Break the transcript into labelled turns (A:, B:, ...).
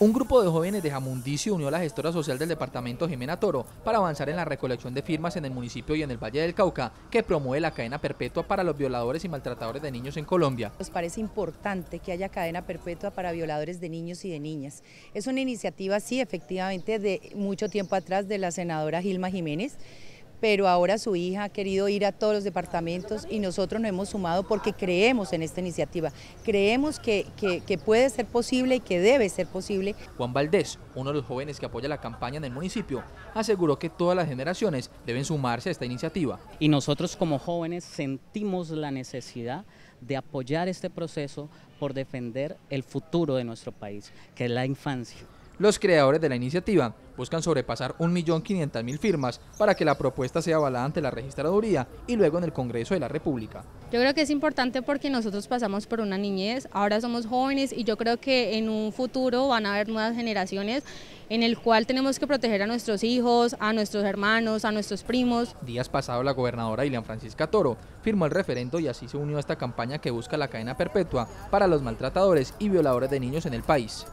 A: Un grupo de jóvenes de Jamundí se unió a la gestora social del departamento Jimena Toro para avanzar en la recolección de firmas en el municipio y en el Valle del Cauca, que promueve la cadena perpetua para los violadores y maltratadores de niños en Colombia.
B: Nos parece importante que haya cadena perpetua para violadores de niños y de niñas. Es una iniciativa, sí, efectivamente, de mucho tiempo atrás de la senadora Gilma Jiménez pero ahora su hija ha querido ir a todos los departamentos y nosotros nos hemos sumado porque creemos en esta iniciativa, creemos que, puede ser posible y que debe ser posible.
C: Juan Valdés, uno de los jóvenes que apoya la campaña en el municipio, aseguró que todas las generaciones deben sumarse a esta iniciativa. Y nosotros como jóvenes sentimos la necesidad de apoyar este proceso por defender el futuro de nuestro país, que es la infancia. Los creadores de la iniciativa buscan sobrepasar 1.500.000 firmas para
A: que la propuesta sea avalada ante la registraduría y luego en el Congreso de la República.
D: Yo creo que es importante porque nosotros pasamos por una niñez, ahora somos jóvenes y yo creo que en un futuro van a haber nuevas generaciones en el cual tenemos que proteger a nuestros hijos, a nuestros hermanos, a nuestros primos.
A: Días pasado la gobernadora Ilean Francisca Toro firmó el referendo y así se unió a esta campaña que busca la cadena perpetua para los maltratadores y violadores de niños en el país.